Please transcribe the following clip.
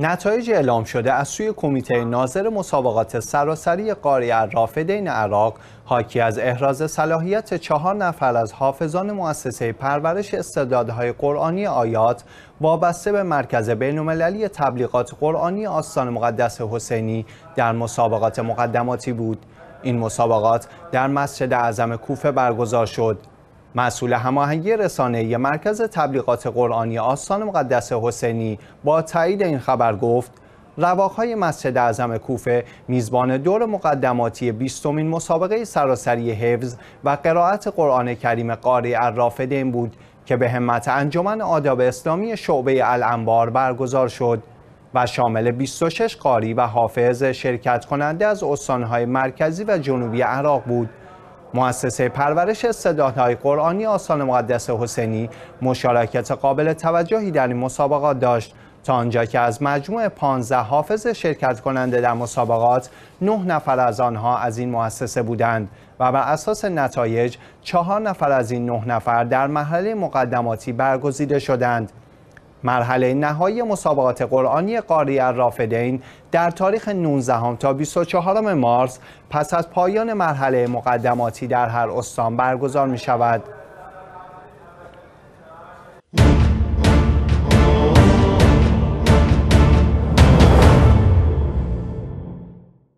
نتایج اعلام شده از سوی کمیته ناظر مسابقات سراسری قاری عرافدین عراق حاکی از احراز صلاحیت چهار نفر از حافظان مؤسسه پرورش استعدادهای قرآنی آیات وابسته به مرکز بینالمللی تبلیغات قرآنی آستان مقدس حسینی در مسابقات مقدماتی بود این مسابقات در مسجد اعظم کوفه برگزار شد مسئول هماهنگی رسانه‌ای مرکز تبلیغات قرآنی آستان مقدس حسینی با تایید این خبر گفت رواقهای مسجد اعظم کوفه میزبان دور مقدماتی بیستمین مسابقه سراسری حفظ و قرائت قرآن کریم قاری الرافدین بود که به همت انجمن آداب اسلامی شعبه الانبار برگزار شد و شامل 26 قاری و حافظ شرکت کننده از استانهای مرکزی و جنوبی عراق بود مؤسسه پرورش استعدادهای قرآنی آسان مقدس حسینی مشارکت قابل توجهی در این مسابقات داشت تا آنجا که از مجموع 15 حافظ شرکت کننده در مسابقات نه نفر از آنها از این مؤسسه بودند و بر اساس نتایج چهار نفر از این نه نفر در مرحله مقدماتی برگزیده شدند مرحله نهایی مسابقات قرآنی قاری الرافدین در تاریخ 19 تا 24 مارس پس از پایان مرحله مقدماتی در هر استان برگزار می شود.